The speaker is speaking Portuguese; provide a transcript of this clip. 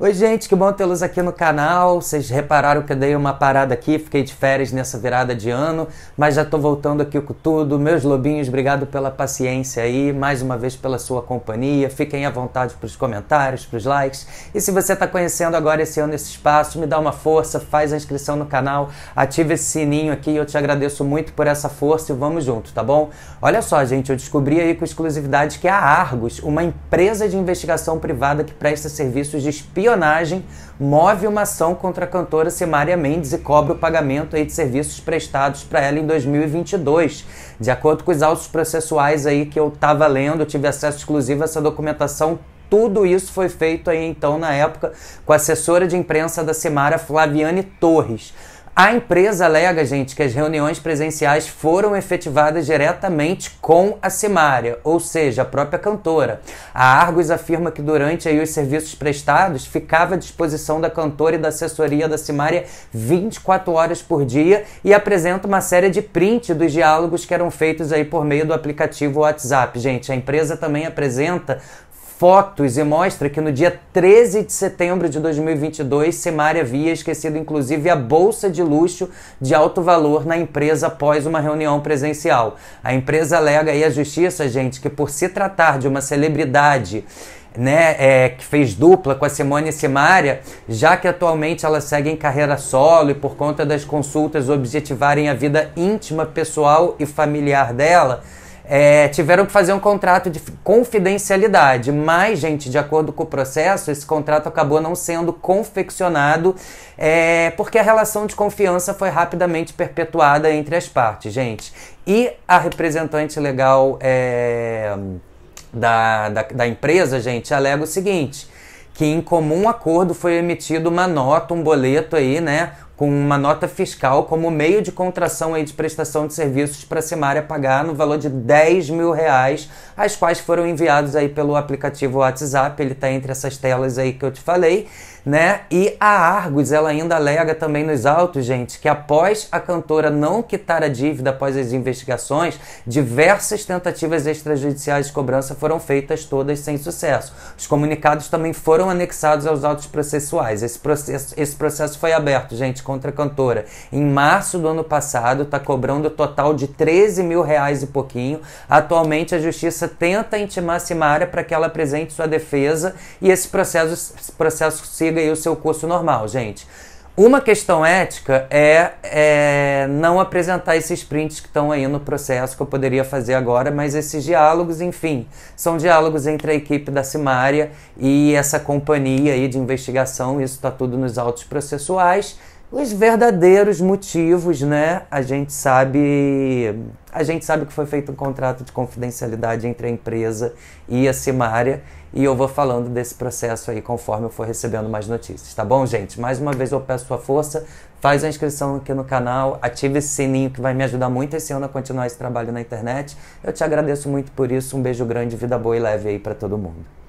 Oi, gente, que bom tê-los aqui no canal. Vocês repararam que eu dei uma parada aqui, fiquei de férias nessa virada de ano, mas já tô voltando aqui com tudo. Meus lobinhos, obrigado pela paciência aí, mais uma vez pela sua companhia. Fiquem à vontade para os comentários, para os likes. E se você está conhecendo agora esse ano esse espaço, me dá uma força, faz a inscrição no canal, ative esse sininho aqui. Eu te agradeço muito por essa força e vamos junto, tá bom? Olha só, gente, eu descobri aí com exclusividade que a Argos, uma empresa de investigação privada que presta serviços de espionagem, espionagem move uma ação contra a cantora Simária Mendes e cobra o pagamento aí de serviços prestados para ela em 2022. De acordo com os autos processuais aí que eu estava lendo, eu tive acesso exclusivo a essa documentação tudo isso foi feito aí então na época com a assessora de imprensa da Simara Flaviane Torres. A empresa alega, gente, que as reuniões presenciais foram efetivadas diretamente com a Simária, ou seja, a própria cantora. A Argos afirma que durante aí os serviços prestados ficava à disposição da cantora e da assessoria da Simária 24 horas por dia e apresenta uma série de print dos diálogos que eram feitos aí por meio do aplicativo WhatsApp. Gente, a empresa também apresenta fotos e mostra que no dia 13 de setembro de 2022, Simária havia esquecido inclusive a bolsa de luxo de alto valor na empresa após uma reunião presencial. A empresa alega aí à justiça, gente, que por se tratar de uma celebridade né, é, que fez dupla com a Simone Simaria, já que atualmente ela segue em carreira solo e por conta das consultas objetivarem a vida íntima, pessoal e familiar dela, é, tiveram que fazer um contrato de confidencialidade, mas, gente, de acordo com o processo, esse contrato acabou não sendo confeccionado é, porque a relação de confiança foi rapidamente perpetuada entre as partes, gente. E a representante legal é, da, da, da empresa, gente, alega o seguinte que em comum acordo foi emitido uma nota, um boleto aí, né? com uma nota fiscal como meio de contração aí de prestação de serviços para a Simária pagar no valor de 10 mil reais, as quais foram enviados aí pelo aplicativo WhatsApp, ele está entre essas telas aí que eu te falei né? E a Argos, ela ainda alega também nos autos, gente, que após a cantora não quitar a dívida após as investigações, diversas tentativas extrajudiciais de cobrança foram feitas todas sem sucesso. Os comunicados também foram anexados aos autos processuais. Esse processo, esse processo foi aberto, gente, contra a cantora em março do ano passado, está cobrando o total de 13 mil reais e pouquinho. Atualmente, a justiça tenta intimar a Simária para que ela apresente sua defesa e esse processo, esse processo siga siga aí o seu curso normal, gente. Uma questão ética é, é, não apresentar esses prints que estão aí no processo que eu poderia fazer agora, mas esses diálogos, enfim, são diálogos entre a equipe da Cimária e essa companhia aí de investigação, isso está tudo nos autos processuais os verdadeiros motivos, né? A gente sabe, a gente sabe que foi feito um contrato de confidencialidade entre a empresa e a Simária, e eu vou falando desse processo aí conforme eu for recebendo mais notícias, tá bom, gente? Mais uma vez eu peço sua força, faz a inscrição aqui no canal, ative esse sininho que vai me ajudar muito esse ano a continuar esse trabalho na internet. Eu te agradeço muito por isso, um beijo grande, vida boa e leve aí para todo mundo.